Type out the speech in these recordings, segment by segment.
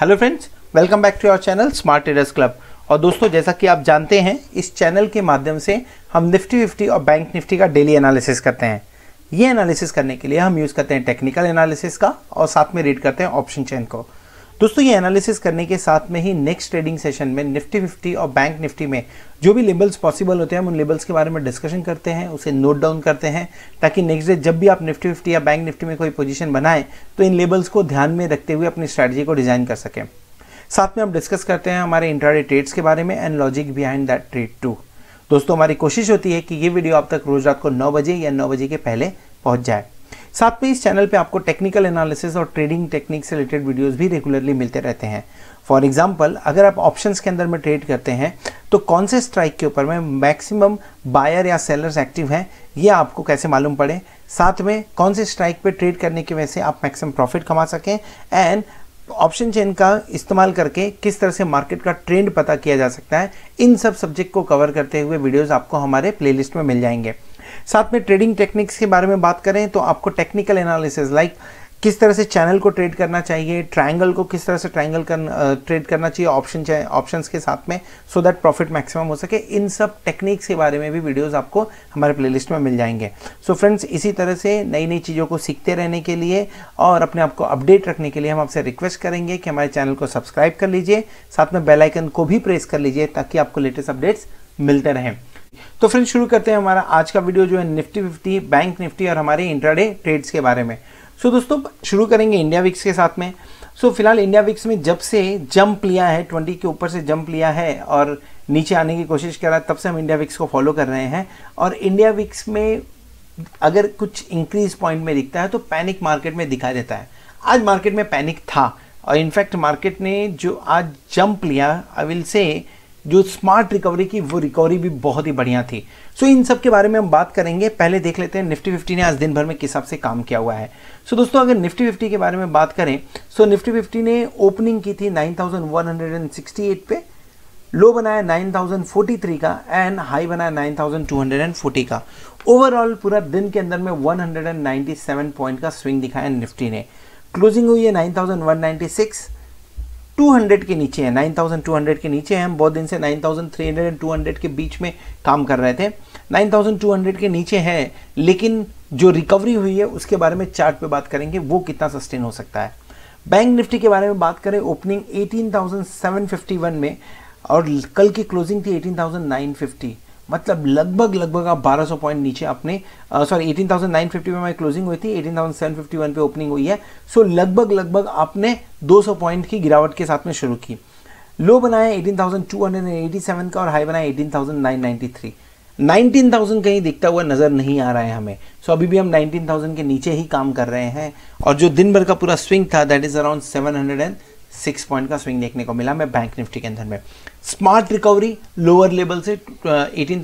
hello friends welcome back to your channel smart traders club और दोस्तों जैसा कि आप जानते हैं इस चैनल के माध्यम से हम निफ्टी फिफ्टी और बैंक निफ्टी का डेली एनालिसिस करते हैं ये एनालिसिस करने के लिए हम यूज़ करते हैं टेक्निकल एनालिसिस का और साथ में रीड करते हैं ऑप्शन चेन को दोस्तों ये एनालिसिस करने के साथ में ही नेक्स्ट ट्रेडिंग सेशन में निफ्टी फिफ्टी और बैंक निफ्टी में जो भी लेबल्स पॉसिबल होते हैं हम उन लेबल्स के बारे में डिस्कशन करते हैं उसे नोट डाउन करते हैं ताकि नेक्स्ट डे जब भी आप निफ्टी फिफ्टी या बैंक निफ्टी में कोई पोजिशन बनाएं तो इन लेबल्स को ध्यान में रखते हुए अपनी स्ट्रैटेजी को डिज़ाइन कर सकें साथ में हम डिस्कस करते हैं हमारे इंटरडे ट्रेड्स के बारे में and logic behind that trade too दोस्तों हमारी कोशिश होती है कि ये वीडियो आप तक रोज रात को नौ बजे या नौ बजे के पहले पहुंच जाए साथ में इस चैनल पे आपको टेक्निकल एनालिसिस और ट्रेडिंग टेक्निक से रिलेटेड वीडियोस भी रेगुलरली मिलते रहते हैं फॉर एग्जाम्पल अगर आप ऑप्शंस के अंदर में ट्रेड करते हैं तो कौन से स्ट्राइक के ऊपर में मैक्सिमम बायर या सेलर्स एक्टिव हैं ये आपको कैसे मालूम पड़े साथ में कौन से स्ट्राइक पे ट्रेड करने की वजह से आप मैक्सिमम प्रॉफिट कमा सकें एंड ऑप्शन चेन का इस्तेमाल करके किस तरह से मार्केट का ट्रेंड पता किया जा सकता है इन सब सब्जेक्ट को कवर करते हुए वीडियोस आपको हमारे प्लेलिस्ट में मिल जाएंगे साथ में ट्रेडिंग टेक्निक्स के बारे में बात करें तो आपको टेक्निकल एनालिसिस लाइक किस तरह से चैनल को ट्रेड करना चाहिए ट्रायंगल को किस तरह से ट्रायंगल कर ट्रेड करना चाहिए ऑप्शन चाहिए के साथ में सो दैट प्रॉफिट मैक्सिमम हो सके इन सब टेक्निक्स के बारे में भी वीडियोस आपको हमारे प्लेलिस्ट में मिल जाएंगे सो so फ्रेंड्स इसी तरह से नई नई चीज़ों को सीखते रहने के लिए और अपने आप को अपडेट रखने के लिए हम आपसे रिक्वेस्ट करेंगे कि हमारे चैनल को सब्सक्राइब कर लीजिए साथ में बेलाइकन को भी प्रेस कर लीजिए ताकि आपको लेटेस्ट अपडेट्स मिलते रहें तो फ्रेंड शुरू करते हैं हमारा आज का वीडियो जो है निफ्टी फिफ्टी बैंक निफ्टी और हमारे इंट्राडे ट्रेड्स के बारे में सो दोस्तों शुरू करेंगे इंडिया विक्स के साथ में सो फिलहाल इंडिया विक्स में जब से जंप लिया है ट्वेंटी के ऊपर से जंप लिया है और नीचे आने की कोशिश कर रहा है तब से हम इंडिया विक्स को फॉलो कर रहे हैं और इंडिया विक्स में अगर कुछ इंक्रीज पॉइंट में दिखता है तो पैनिक मार्केट में दिखा देता है आज मार्केट में पैनिक था और इनफैक्ट मार्केट ने जो आज जंप लिया आई विल से जो स्मार्ट रिकवरी की वो रिकवरी भी बहुत ही बढ़िया थी सो so, इन सब के बारे में हम बात करेंगे पहले देख लेते हैं निफ्टी फिफ्टी ने आज दिन भर में किस हिसाब से काम किया हुआ है सो so, दोस्तों अगर निफ्टी फिफ्टी के बारे में बात करें सो so, निफ्टी फिफ्टी ने ओपनिंग की थी नाइन पे लो बनाया 9043 का एंड हाई बनाया 9240 का ओवरऑल पूरा दिन के अंदर में 197 पॉइंट का स्विंग दिखाया निफ्टी ने क्लोजिंग हुई है 9196 200 के नीचे है 9200 के नीचे हैं हम बहुत दिन से 9300 एंड 200 के बीच में काम कर रहे थे 9200 के नीचे है लेकिन जो रिकवरी हुई है उसके बारे में चार्ट पे बात करेंगे वो कितना सस्टेन हो सकता है बैंक निफ्टी के बारे में बात करें ओपनिंग 18,751 में और कल की क्लोजिंग थी 18,950 मतलब लगभग लगभग आप 1200 पॉइंट नीचे अपने सॉरी 18,950 में हमारी क्लोजिंग हुई थी 18,751 पे ओपनिंग हुई है सो लगभग लगभग आपने 200 पॉइंट की गिरावट के साथ में शुरू की लो बनाया 18,287 का और हाई बनाया 18,993 19,000 कहीं दिखता हुआ नज़र नहीं आ रहा है हमें सो so, अभी भी हम 19,000 के नीचे ही काम कर रहे हैं और जो दिन भर का पूरा स्विंग था that is around seven hundred and six point का स्विंग देखने को मिला मैं बैंक निफ्टी के अंदर में स्मार्ट रिकवरी लोअर लेवल से एटीन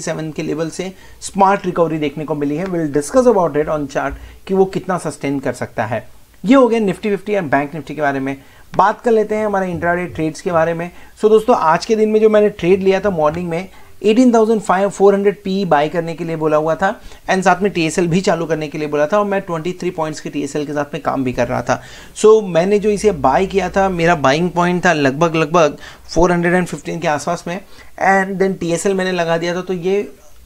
सेवन के लेवल से स्मार्ट रिकवरी देखने को मिली है will discuss about it on chart कि वो कितना सस्टेन कर सकता है ये हो गया Nifty fifty and bank Nifty के बारे में बात कर लेते हैं हमारे इंट्राडे ट्रेड्स के बारे में सो so, दोस्तों आज के दिन में जो मैंने ट्रेड लिया था मॉर्निंग में 18,400 पी बाय करने के लिए बोला हुआ था एंड साथ में टीएसएल भी चालू करने के लिए बोला था और मैं 23 पॉइंट्स के टीएसएल के साथ में काम भी कर रहा था सो so, मैंने जो इसे बाय किया था मेरा बाइंग पॉइंट था लगभग लगभग 415 के आसपास में एंड देन टीएसएल मैंने लगा दिया था तो ये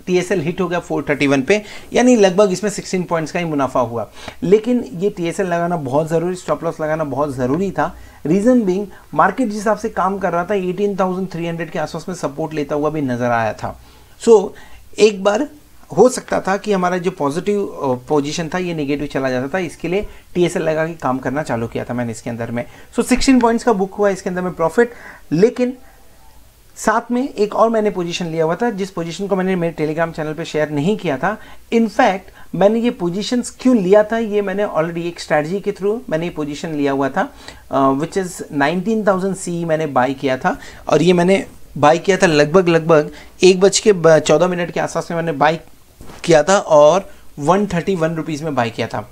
टीएसएल हिट हो गया 431 पे यानी लगभग इसमें 16 पॉइंट्स का ही मुनाफा हुआ लेकिन ये टीएसएल लगाना बहुत ज़रूरी स्टॉप लॉस लगाना बहुत ज़रूरी था रीज़न बींग मार्केट जिस हिसाब से काम कर रहा था 18,300 के आसपास में सपोर्ट लेता हुआ भी नज़र आया था सो so, एक बार हो सकता था कि हमारा जो पॉजिटिव पोजीशन था ये नेगेटिव चला जाता था इसके लिए टीएसएल लगा के काम करना चालू किया था मैंने इसके अंदर में सो so, 16 पॉइंट्स का बुक हुआ इसके अंदर में प्रॉफिट लेकिन साथ में एक और मैंने पोजीशन लिया हुआ था जिस पोजीशन को मैंने मेरे टेलीग्राम चैनल पे शेयर नहीं किया था इनफैक्ट मैंने ये पोजीशन क्यों लिया था ये मैंने ऑलरेडी एक स्ट्रैटी के थ्रू मैंने ये पोजीशन लिया हुआ था विच इज़ 19,000 सी मैंने बाय किया था और ये मैंने बाय किया था लगभग लगभग एक बज के चौदह मिनट के आसपास में मैंने बाई किया था और वन थर्टी वन रुपीज़ में बाई किया था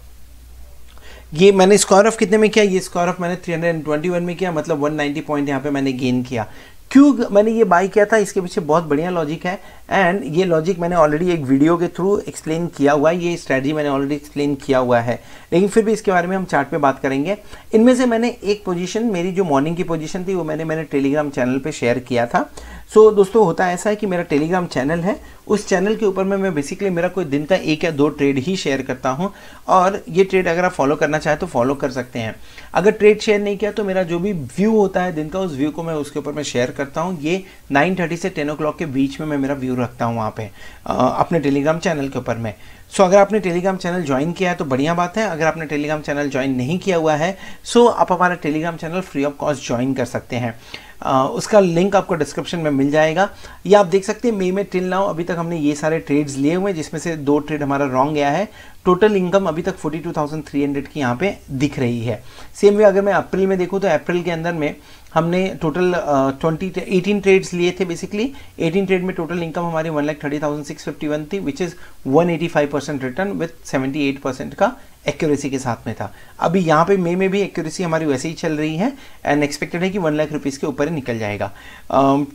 ये मैंने स्कोर ऑफ कितने में किया ये स्क्वायर ऑफ मैंने 321 में किया मतलब 190 पॉइंट यहाँ पे मैंने गेन किया क्यों मैंने ये बाई किया था इसके पीछे बहुत बढ़िया लॉजिक है एंड ये लॉजिक मैंने ऑलरेडी एक वीडियो के थ्रू एक्सप्लेन किया हुआ है ये स्ट्रैटी मैंने ऑलरेडी एक्सप्लेन किया हुआ है लेकिन फिर भी इसके बारे में हम चार्ट पे बात करेंगे इनमें से मैंने एक पोजीशन मेरी जो मॉर्निंग की पोजीशन थी वो मैंने मैंने टेलीग्राम चैनल पर शेयर किया था सो so, दोस्तों होता ऐसा है कि मेरा टेलीग्राम चैनल है उस चैनल के ऊपर में मैं बेसिकली मेरा कोई दिन का एक या दो ट्रेड ही शेयर करता हूँ और ये ट्रेड अगर आप फॉलो करना चाहें तो फॉलो कर सकते हैं अगर ट्रेड शेयर नहीं किया तो मेरा जो भी व्यू होता है दिन का उस व्यू को मैं उसके ऊपर मैं शेयर करता हूँ ये नाइन से टेन ओ के बीच में मैं मेरा व्यू रखता हूँ वहाँ पे अपने टेलीग्राम चैनल के ऊपर में सो so, अगर आपने टेलीग्राम चैनल ज्वाइन किया है तो बढ़िया बात है अगर आपने टेलीग्राम चैनल ज्वाइन नहीं किया हुआ है सो so आप हमारा Telegram channel free of cost join कर सकते हैं उसका लिंक आपको डिस्क्रिप्शन में मिल जाएगा या आप देख सकते हैं मे में टिल नाउ अभी तक हमने ये सारे ट्रेड्स लिए हुए हैं जिसमें से दो ट्रेड हमारा रॉन्ग गया है टोटल इनकम अभी तक 42,300 की यहाँ पे दिख रही है सेम वे अगर मैं अप्रैल में देखूँ तो अप्रैल के अंदर में हमने टोटल ट्वेंटी एटीन ट्रेड्स लिए थे बेसिकली एटीन ट्रेड में टोटल इनकम हमारी one lakh thirty thousand six fifty one थी which is one eighty five percent return with seventy eight percent का एक्यूरेसी के साथ में था अभी यहाँ पे मे में भी एक्यूरेसी हमारी वैसे ही चल रही है एंड एक्सपेक्टेड है कि वन लाख रुपीज़ के ऊपर ही निकल जाएगा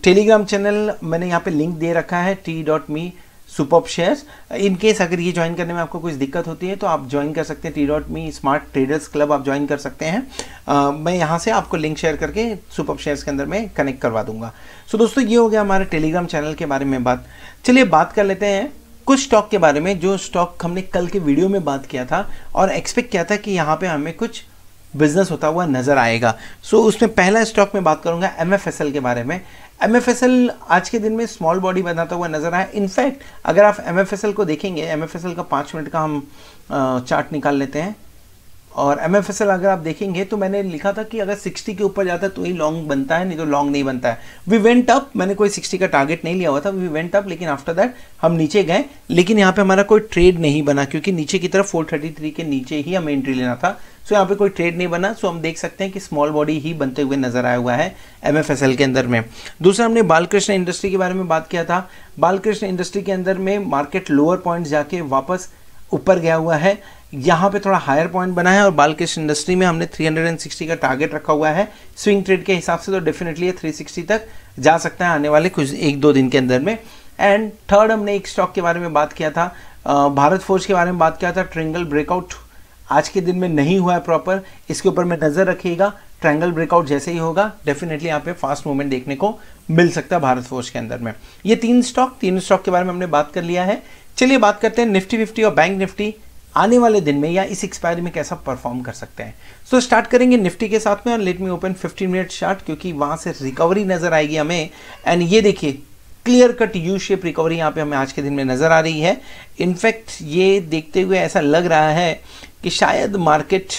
टेलीग्राम um, चैनल मैंने यहाँ पे लिंक दे रखा है T dot me super shares in case अगर ये ज्वाइन करने में आपको कुछ दिक्कत होती है तो आप ज्वाइन कर सकते हैं T dot me smart traders club आप ज्वाइन कर सकते हैं uh, मैं यहाँ से आपको लिंक शेयर करके सुपर शेयर्स के अंदर मैं कनेक्ट करवा दूंगा सो so, दोस्तों ये हो गया हमारे टेलीग्राम चैनल के बारे में बात चलिए बात कर लेते हैं कुछ स्टॉक के बारे में जो स्टॉक हमने कल के वीडियो में बात किया था और एक्सपेक्ट किया था कि यहाँ पे हमें कुछ बिजनेस होता हुआ नजर आएगा सो so, उसमें पहला स्टॉक में बात करूंगा एम के बारे में एम एफ एस एल आज के दिन में स्मॉल बॉडी बनाता हुआ नजर आया इनफैक्ट अगर आप एम एफ एस एल को देखेंगे एम एफ एस एल का पाँच मिनट का हम चार्ट निकाल लेते हैं और एम एफ एस एल अगर आप देखेंगे तो मैंने लिखा था कि अगर 60 के ऊपर जाता है तो ही लॉन्ग बनता है नहीं तो लॉन्ग नहीं बनता है वी वेंट अप मैंने कोई 60 का टारगेट नहीं लिया हुआ था वी वेंट अप लेकिन आफ्टर दैट हम नीचे गए लेकिन यहाँ पे हमारा कोई ट्रेड नहीं बना क्योंकि नीचे की तरफ 433 के नीचे ही हमें एंट्री लेना था सो यहाँ पे कोई ट्रेड नहीं बना सो हम देख सकते हैं कि स्मॉल बॉडी ही बनते हुए नजर आया हुआ है एम के अंदर में दूसरा हमने बालकृष्ण इंडस्ट्री के बारे में बात किया था बालकृष्ण इंडस्ट्री के अंदर में मार्केट लोअर पॉइंट जाके वापस ऊपर गया हुआ है यहाँ पे थोड़ा हायर पॉइंट बना है और बालकृष्ण इंडस्ट्री में हमने 360 का टारगेट रखा हुआ है स्विंग ट्रेड के हिसाब से तो डेफिनेटली ये 360 तक जा सकता है आने वाले कुछ एक दो दिन के अंदर में एंड थर्ड हमने एक स्टॉक के बारे में बात किया था भारत फोर्ज के बारे में बात किया था ट्रिंगल ब्रेकआउट आज के दिन में नहीं हुआ है प्रॉपर इसके ऊपर में नज़र रखिएगा ट्रायंगल ब्रेकआउट जैसे ही होगा डेफिनेटली यहाँ पे फास्ट मूवमेंट देखने को मिल सकता है भारत फोर्स के अंदर में ये तीन स्टॉक तीन स्टॉक के बारे में हमने बात कर लिया है चलिए बात करते हैं निफ्टी फिफ्टी और बैंक निफ्टी आने वाले दिन में या इस एक्सपायरी में कैसा परफॉर्म कर सकते हैं सो so, स्टार्ट करेंगे निफ्टी के साथ में और let me open 15 minute chart क्योंकि वहां से रिकवरी नजर आएगी हमें एंड ये देखिए clear cut U shape recovery यहाँ पे हमें आज के दिन में नज़र आ रही है इनफैक्ट ये देखते हुए ऐसा लग रहा है कि शायद मार्केट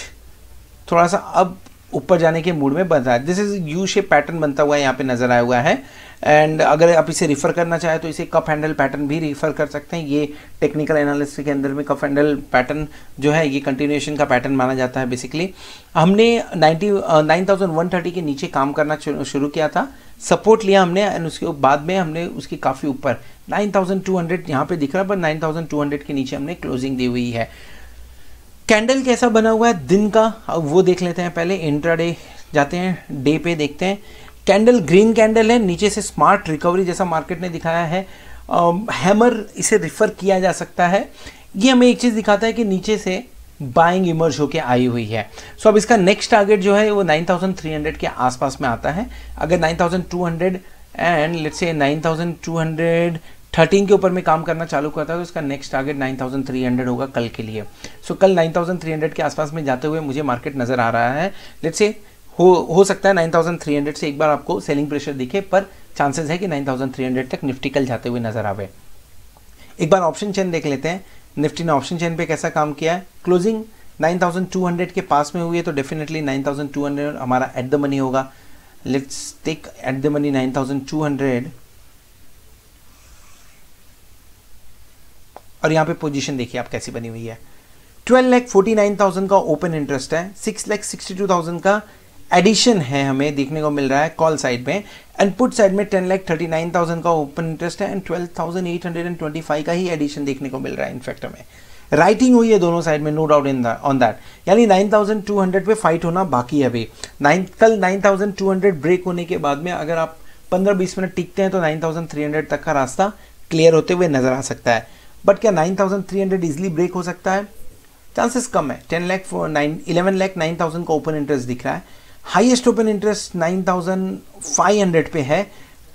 थोड़ा सा अब ऊपर जाने के मूड में बन रहा है this is U shape pattern बनता हुआ यहाँ पे नज़र आया हुआ है एंड अगर आप इसे रिफ़र करना चाहें तो इसे कप हैंडल पैटर्न भी रिफ़र कर सकते हैं ये टेक्निकल एनालिसिस के अंदर में कप हैंडल पैटर्न जो है ये कंटिन्यूएशन का पैटर्न माना जाता है बेसिकली हमने ninety nine thousand one thirty के नीचे काम करना शुरू किया था सपोर्ट लिया हमने एंड उसके बाद में हमने उसकी काफ़ी ऊपर 9200 यहाँ पे दिख रहा है पर 9200 के नीचे हमने क्लोजिंग दी हुई है कैंडल कैसा बना हुआ है दिन का अब वो देख लेते हैं पहले इंट्राडे जाते हैं डे पे देखते हैं कैंडल ग्रीन कैंडल है नीचे से स्मार्ट रिकवरी जैसा मार्केट ने दिखाया है हैमर इसे रिफ़र किया जा सकता है ये हमें एक चीज़ दिखाता है कि नीचे से बाइंग इमर्ज होकर आई हुई है सो so, अब इसका नेक्स्ट टारगेट जो है वो 9300 के आसपास में आता है अगर 9200 एंड लेट्स से 9213 के ऊपर में काम करना चालू करता है तो इसका नेक्स्ट टारगेट 9300 होगा कल के लिए सो so, कल 9300 के आसपास में जाते हुए मुझे मार्केट नज़र आ रहा है लेट्स से हो हो सकता है 9300 से एक बार आपको सेलिंग प्रेशर दिखे पर चांसेस है कि 9300 तक निफ्टी कल जाते हुए नजर आवे एक बार ऑप्शन चेन देख लेते हैं निफ्टी ने ऑप्शन चेन पे कैसा काम किया है क्लोजिंग 9200 के पास में हुई है तो डेफिनेटली 9200 हमारा एट द मनी होगा let's take at the money 9200 और यहाँ पे पोजीशन देखिए आप कैसी बनी हुई है twelve lakh forty nine thousand का ओपन इंटरेस्ट है six lakh sixty two thousand का एडिशन है हमें देखने को मिल रहा है कॉल साइड में एंड पुट साइड में ten lakh thirty nine thousand का ओपन इंटरेस्ट है and twelve thousand eight hundred and twenty five का ही एडिशन देखने को मिल रहा है इनफैक्ट हमें राइटिंग हुई है दोनों साइड में no doubt in on that यानी 9,200 पे फाइट होना बाकी है अभी नाइन कल 9,200 ब्रेक होने के बाद में अगर आप 15-20 मिनट टिकते हैं तो 9,300 तक का रास्ता क्लियर होते हुए नजर आ सकता है बट क्या 9,300 इजिली ब्रेक हो सकता है चांसेस कम है ten lakh nine eleven lakh nine thousand का ओपन इंटरेस्ट दिख रहा है हाईएस्ट ओपन इंटरेस्ट 9,500 पे है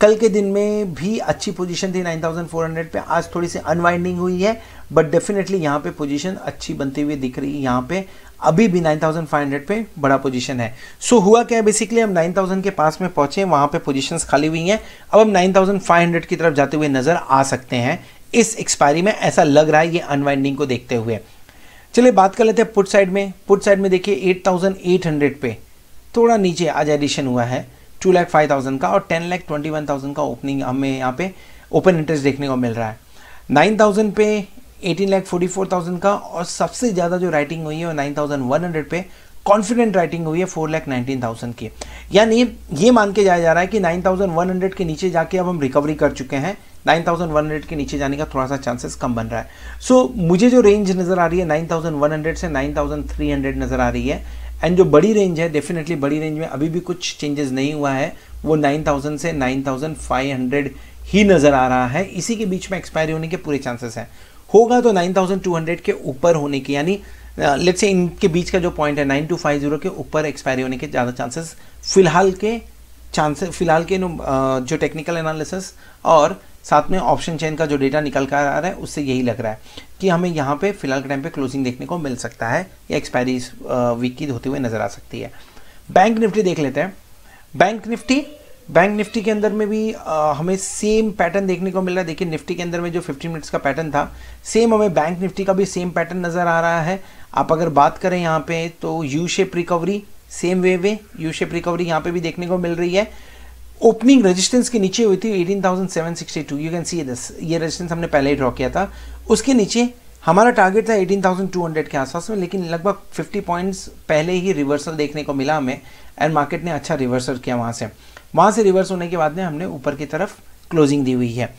कल के दिन में भी अच्छी पोजीशन थी 9,400 पे आज थोड़ी सी अनवाइंडिंग हुई है बट डेफिनेटली यहाँ पे पोजीशन अच्छी बनती हुई दिख रही है यहाँ पे अभी भी 9,500 पे बड़ा पोजीशन है सो so, हुआ क्या है बेसिकली हम 9,000 के पास में पहुंचे वहां पे पोजीशंस खाली हुई हैं अब हम 9,500 की तरफ जाते हुए नज़र आ सकते हैं इस एक्सपायरी में ऐसा लग रहा है ये अनवाइंडिंग को देखते हुए चलिए बात कर लेते हैं पुट साइड में पुट साइड में देखिए 8,800 पे थोड़ा नीचे आज एडिशन हुआ है टू लैख फाइव थाउजेंड का और ten lakh twenty one thousand का ओपनिंग हमें यहाँ पे ओपन इंटरेस्ट देखने को मिल रहा है नाइन थाउजेंड पे eighteen lakh forty four thousand का और सबसे ज़्यादा जो राइटिंग हुई है नाइन थाउजेंड वन हंड्रेड पे कॉन्फिडेंट राइटिंग हुई है फोर लैख नाइनटीन थाउजेंड की यानी ये मान के जाया जा रहा है कि नाइन थाउजेंड वन हंड्रेड के नीचे जाके अब हम रिकवरी कर चुके हैं नाइन थाउजेंड वन हंड्रेड के नीचे जाने का थोड़ा सा चांसेस कम बन रहा है सो so, मुझे जो रेंज नज़र आ रही है नाइन थाउजेंड वन हंड्रेड से नाइन थाउजेंड थ्री हंड्रेड नज़र आ रही है एंड जो बड़ी रेंज है डेफिनेटली बड़ी रेंज में अभी भी कुछ चेंजेस नहीं हुआ है वो 9000 से 9500 ही नज़र आ रहा है इसी के बीच में एक्सपायरी होने के पूरे चांसेस हैं होगा तो 9200 के ऊपर होने की यानी लेट्स से इनके बीच का जो पॉइंट है 9250 के ऊपर एक्सपायरी होने के ज़्यादा चांसेस फिलहाल के चांसेस फिलहाल के जो टेक्निकल एनालिसिस और साथ में ऑप्शन चेन का जो डेटा निकल कर आ रहा है उससे यही लग रहा है कि हमें यहाँ पे फिलहाल के टाइम पे क्लोजिंग देखने को मिल सकता है या एक्सपायरी इस वीक की होती हुई नजर आ सकती है बैंक निफ्टी देख लेते हैं बैंक निफ्टी बैंक निफ्टी के अंदर में भी आ, हमें सेम पैटर्न देखने को मिल रहा है देखिए निफ्टी के अंदर में जो 15 मिनट्स का पैटर्न था सेम हमें बैंक निफ्टी का भी सेम पैटर्न नज़र आ रहा है आप अगर बात करें यहाँ पे तो U shape recovery same way way U shape recovery यहाँ पे भी देखने को मिल रही है ओपनिंग रेजिस्टेंस के नीचे हुई थी 18,762 यू कैन सी दिस ये रेजिस्टेंस हमने पहले ही ड्रॉ किया था उसके नीचे हमारा टारगेट था 18,200 के आसपास में लेकिन लगभग 50 पॉइंट्स पहले ही रिवर्सल देखने को मिला हमें एंड मार्केट ने अच्छा रिवर्सल किया वहाँ से वहाँ से रिवर्स होने के बाद में हमने ऊपर की तरफ क्लोजिंग दी हुई है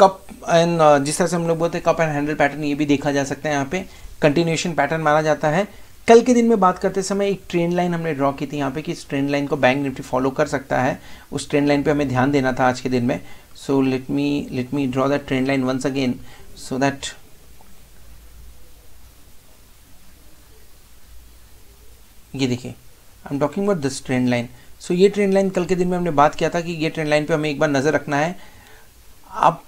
कप एंड जिस तरह से हम लोग बोलते हैं कप एंड हैंडल पैटर्न ये भी देखा जा सकता है यहाँ पे कंटिन्यूशन पैटर्न माना जाता है कल के दिन में बात करते समय एक ट्रेंड लाइन हमने ड्रॉ की थी यहाँ पे कि इस ट्रेंड लाइन को बैंक निफ्टी फॉलो कर सकता है उस ट्रेंड लाइन पे हमें ध्यान देना था आज के दिन में so let me let me draw that trend line once again so that ये देखिए I am talking about this trend line so ये ट्रेंड लाइन कल के दिन में हमने बात किया था कि ये ट्रेंड लाइन पे हमें एक बार नज़र रखना है आप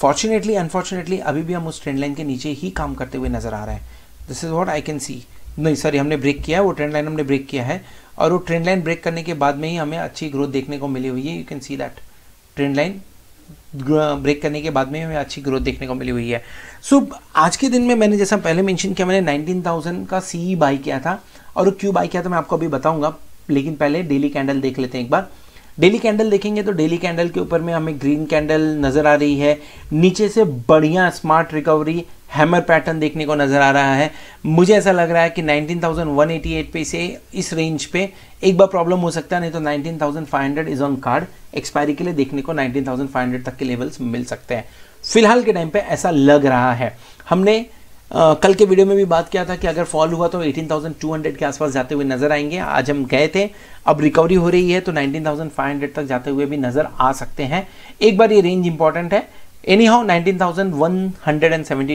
फॉर्चुनेटली अनफॉर्चुनेटली अभी भी हम उस ट्रेंड लाइन के नीचे ही काम करते हुए नज़र आ रहे हैं this is what I can see नहीं सॉरी हमने ब्रेक किया है वो ट्रेंड लाइन हमने ब्रेक किया है और वो ट्रेंड लाइन ब्रेक करने के बाद में ही हमें अच्छी ग्रोथ देखने को मिली हुई है you can see that trend line break करने के बाद में हमें अच्छी ग्रोथ देखने को मिली हुई है सो so, आज के दिन में मैंने जैसा पहले मेंशन किया मैंने 19,000 का सी बाई किया था और क्यों बाई किया था मैं आपको अभी बताऊंगा लेकिन पहले डेली कैंडल देख लेते हैं एक बार डेली कैंडल देखेंगे तो डेली कैंडल के ऊपर में हमें ग्रीन कैंडल नज़र आ रही है नीचे से बढ़िया स्मार्ट रिकवरी हैमर पैटर्न देखने को नज़र आ रहा है मुझे ऐसा लग रहा है कि 19,188 पे से इस रेंज पे एक बार प्रॉब्लम हो सकता है नहीं तो 19,500 इज ऑन कार्ड एक्सपायरी के लिए देखने को 19,500 तक के लेवल्स मिल सकते हैं फिलहाल के टाइम पे ऐसा लग रहा है हमने आ, कल के वीडियो में भी बात किया था कि अगर फॉल हुआ तो 18,200 के आसपास जाते हुए नजर आएंगे आज हम गए थे अब रिकवरी हो रही है तो 19,500 तक जाते हुए भी नजर आ सकते हैं एक बार ये रेंज इंपॉर्टेंट है anyhow nineteen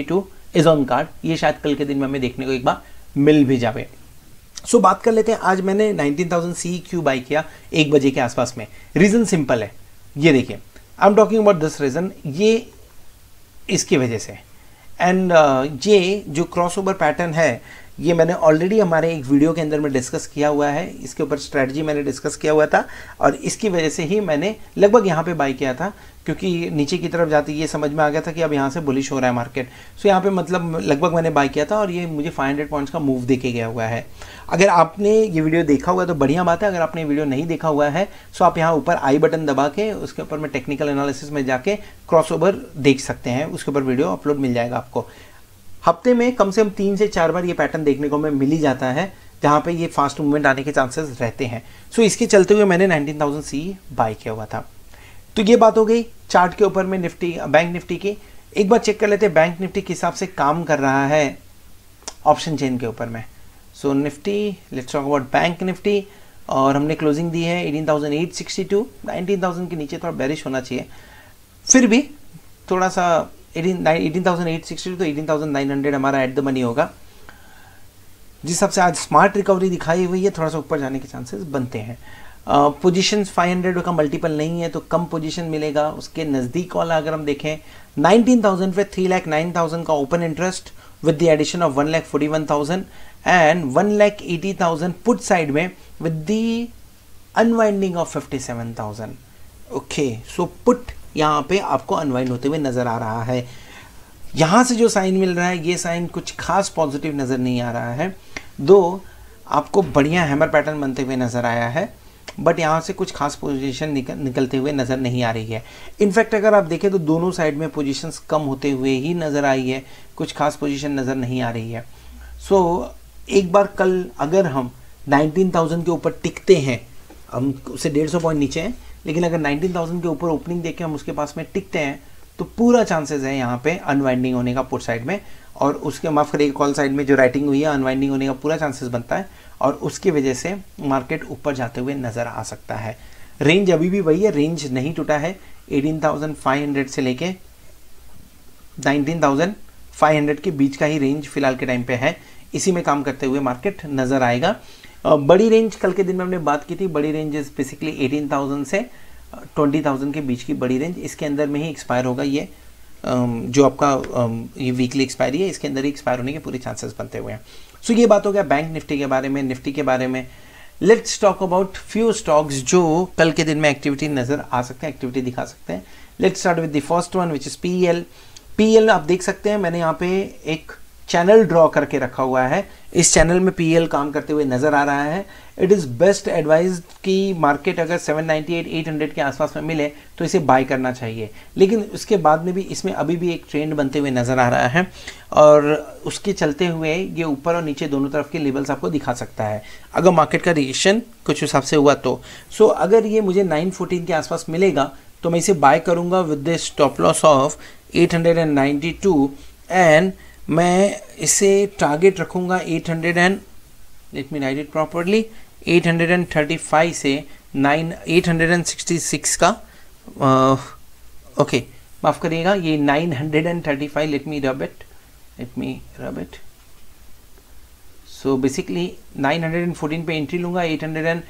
is on card ये शायद कल के दिन में हमें देखने को एक बार मिल भी जावे सो so, बात कर लेते हैं आज मैंने 19,000 सी क्यू बाई किया एक बजे के आसपास में रीज़न सिंपल है ये देखिए I am talking about this reason ये इसकी वजह से एंड uh, ये जो क्रॉसओवर पैटर्न है ये मैंने ऑलरेडी हमारे एक वीडियो के अंदर में डिस्कस किया हुआ है इसके ऊपर स्ट्रैटेजी मैंने डिस्कस किया हुआ था और इसकी वजह से ही मैंने लगभग यहाँ पे बाई किया था क्योंकि नीचे की तरफ जाते ये समझ में आ गया था कि अब यहाँ से बुलिश हो रहा है मार्केट सो यहाँ पे मतलब लगभग मैंने बाई किया था और ये मुझे 500 पॉइंट्स का मूव देखे गया हुआ है अगर आपने ये वीडियो देखा हुआ है तो बढ़िया बात है अगर आपने वीडियो नहीं देखा हुआ है सो आप यहाँ ऊपर आई बटन दबा के उसके ऊपर मैं टेक्निकल एनालिसिस में जाके क्रॉस देख सकते हैं उसके ऊपर वीडियो अपलोड मिल जाएगा आपको हफ्ते में कम से कम तीन से चार बार ये पैटर्न देखने को हमें मिल ही जाता है जहाँ पे ये फास्ट मूवमेंट आने के चांसेस रहते हैं सो so, इसके चलते हुए मैंने 19,000 सी बाय किया हुआ था तो ये बात हो गई चार्ट के ऊपर में निफ्टी बैंक निफ्टी की एक बार चेक कर लेते हैं बैंक निफ्टी किस हिसाब से काम कर रहा है ऑप्शन चेन के ऊपर में so Nifty let's talk about bank Nifty और हमने क्लोजिंग दी है नाइनटीन थाउजेंड के नीचे थोड़ा बैरिश होना चाहिए फिर भी थोड़ा सा eighteen eighteen thousand eight eighteen thousand हमारा एट द मनी होगा जिस हिसाब से आज स्मार्ट रिकवरी दिखाई हुई है थोड़ा सा ऊपर जाने के चांसेस बनते हैं पोजीशन uh, 500 का मल्टीपल नहीं है तो कम पोजीशन मिलेगा उसके नज़दीक वाला अगर हम देखें 19,000 पे 3 लाख 9,000 का open interest with the addition of 1 lakh 41,000 and 1 lakh 80,000 put side में with the unwinding of 57,000 okay so put यहाँ पे आपको अनवाइंड होते हुए नज़र आ रहा है यहाँ से जो साइन मिल रहा है ये साइन कुछ खास पॉजिटिव नज़र नहीं आ रहा है दो आपको बढ़िया हैमर पैटर्न बनते हुए नज़र आया है बट यहाँ से कुछ खास पोजीशन निकल, निकलते हुए नज़र नहीं आ रही है इनफैक्ट अगर आप देखें तो दोनों साइड में पोजीशंस कम होते हुए ही नज़र आई है कुछ खास पोजीशन नज़र नहीं आ रही है सो so, एक बार कल अगर हम 19,000 के ऊपर टिकते हैं हम उससे डेढ़ सौ पॉइंट नीचे हैं लेकिन अगर 19,000 के ऊपर ओपनिंग देके हम उसके पास में टिकते हैं तो पूरा चांसेस है यहाँ पे अनवाइंडिंग होने का पुट साइड में और उसके माफ करिए कॉल साइड में जो राइटिंग हुई है अनवाइंडिंग होने का पूरा चांसेस बनता है और उसकी वजह से मार्केट ऊपर जाते हुए नज़र आ सकता है रेंज अभी भी वही है रेंज नहीं टूटा है 18,500 से लेके 19,500 के बीच का ही रेंज फिलहाल के टाइम पे है इसी में काम करते हुए मार्केट नज़र आएगा बड़ी रेंज कल के दिन में हमने बात की थी बड़ी रेंज इज बेसिकली 18,000 से 20,000 के बीच की बड़ी रेंज इसके अंदर में ही एक्सपायर होगा ये जो आपका ये वीकली एक्सपायरी है इसके अंदर ही एक्सपायर होने के पूरे चांसेस बनते हुए हैं सो ये बात हो गया बैंक निफ्टी के बारे में निफ्टी के बारे में let's talk about few stocks जो कल के दिन में एक्टिविटी नज़र आ सकते हैं एक्टिविटी दिखा सकते हैं let's start with the first one which is P L P L आप देख सकते हैं मैंने यहाँ पे एक चैनल ड्रॉ करके रखा हुआ है इस चैनल में पीएल काम करते हुए नजर आ रहा है इट इज़ बेस्ट एडवाइज कि मार्केट अगर 798 800 के आसपास में मिले तो इसे बाय करना चाहिए लेकिन उसके बाद में भी इसमें अभी भी एक ट्रेंड बनते हुए नज़र आ रहा है और उसके चलते हुए ये ऊपर और नीचे दोनों तरफ के लेवल्स आपको दिखा सकता है अगर मार्केट का रिएक्शन कुछ हिसाब से हुआ तो सो so, अगर ये मुझे नाइन के आसपास मिलेगा तो मैं इसे बाय करूँगा with the stop loss of 892 and मैं इसे टारगेट रखूँगा eight hundred and let me write it properly eight hundred and thirty five से nine eight hundred and sixty six का ओके uh, माफ़ करिएगा ये nine hundred and thirty five let me rub it let me rub it so basically nine hundred and fourteen पर entry लूंगा eight hundred and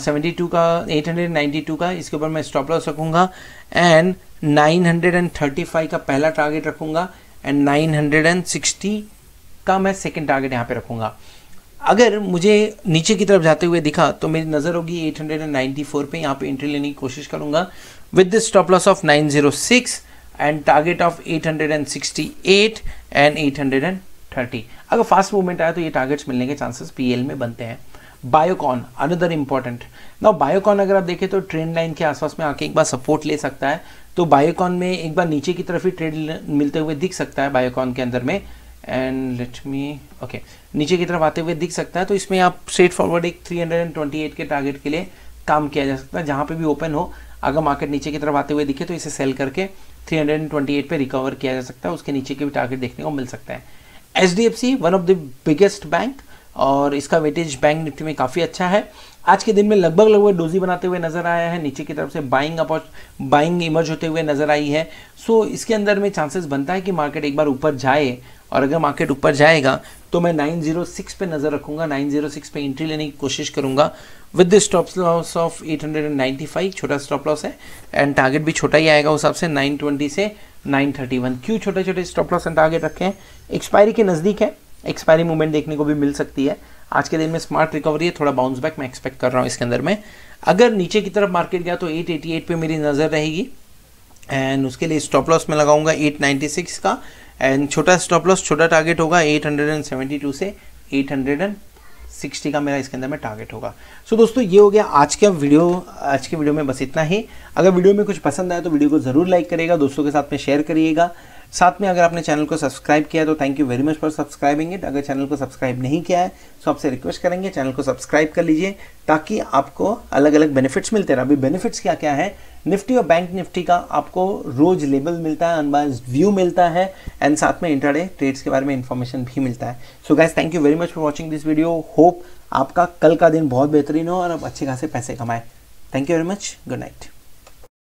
seventy two का eight hundred ninety two का इसके ऊपर मैं स्टॉप लॉस रखूंगा and nine hundred and thirty five का पहला टारगेट रखूंगा and nine hundred and sixty का मैं सेकेंड टारगेट यहाँ पे रखूँगा अगर मुझे नीचे की तरफ जाते हुए दिखा तो मेरी नज़र होगी eight hundred and ninety four पे यहाँ पे एंट्री लेने की कोशिश करूँगा with this stop loss of nine zero six and target of eight hundred and sixty eight eight and and hundred thirty अगर फास्ट मूवमेंट आया तो ये टारगेट्स मिलने के चांसेस पी एल में बनते हैं बायोकॉन अनदर इंपॉर्टेंट ना बायोकॉन अगर आप देखें तो ट्रेंड लाइन के आसपास में आके एक बार सपोर्ट ले सकता है तो बायोकॉन में एक बार नीचे की तरफ ही ट्रेड मिलते हुए दिख सकता है बायोकॉन के अंदर में एंड लेट मी ओके नीचे की तरफ आते हुए दिख सकता है तो इसमें आप स्ट्रेट फॉरवर्ड एक 328 के टारगेट के लिए काम किया जा सकता है जहाँ पे भी ओपन हो अगर मार्केट नीचे की तरफ आते हुए दिखे तो इसे सेल करके 328 पे रिकवर किया जा सकता है उसके नीचे के भी टारगेट देखने को मिल सकता है H one of the biggest bank और इसका वेटेज बैंक निफ्टी में काफ़ी अच्छा है आज के दिन में लगभग लगभग डोजी बनाते हुए नजर आया है नीचे की तरफ से बाइंग अपॉच बाइंग इमर्ज होते हुए नजर आई है सो so, इसके अंदर में चांसेस बनता है कि मार्केट एक बार ऊपर जाए और अगर मार्केट ऊपर जाएगा तो मैं 906 पे नज़र रखूंगा 906 पे एंट्री लेने की कोशिश करूंगा with the stop loss of 895 छोटा स्टॉप लॉस है एंड टारगेट भी छोटा ही आएगा उस हिसाब से 920 से 931 क्यों छोटे छोटे स्टॉप लॉस एंड टारगेट रखे हैं एक्सपायरी के नज़दीक है एक्सपायरी मूवमेंट देखने को भी मिल सकती है आज के दिन में स्मार्ट रिकवरी है थोड़ा बाउंस बैक मैं एक्सपेक्ट कर रहा हूँ इसके अंदर में अगर नीचे की तरफ मार्केट गया तो 888 पे मेरी नज़र रहेगी एंड उसके लिए स्टॉप लॉस मैं लगाऊंगा 896 का एंड छोटा स्टॉप लॉस छोटा टारगेट होगा 872 से 860 का मेरा इसके अंदर में टारगेट होगा सो so, दोस्तों ये हो गया आज का वीडियो आज के वीडियो में बस इतना ही अगर वीडियो में कुछ पसंद आया तो वीडियो को ज़रूर लाइक करेगा दोस्तों के साथ में शेयर करिएगा साथ में अगर आपने चैनल को सब्सक्राइब किया तो thank you very much for subscribing it अगर चैनल को सब्सक्राइब नहीं किया है तो आपसे रिक्वेस्ट करेंगे चैनल को सब्सक्राइब कर लीजिए ताकि आपको अलग अलग बेनिफिट्स मिलते रहे अभी बेनिफिट्स क्या क्या है निफ्टी और बैंक निफ्टी का आपको रोज लेबल मिलता है अनबाइज व्यू मिलता है एंड साथ में इंटरडे ट्रेड्स के बारे में इंफॉर्मेशन भी मिलता है so guys thank you very much for watching this video hope आपका कल का दिन बहुत बेहतरीन हो और आप अच्छे खासे पैसे कमाएं thank you very much good night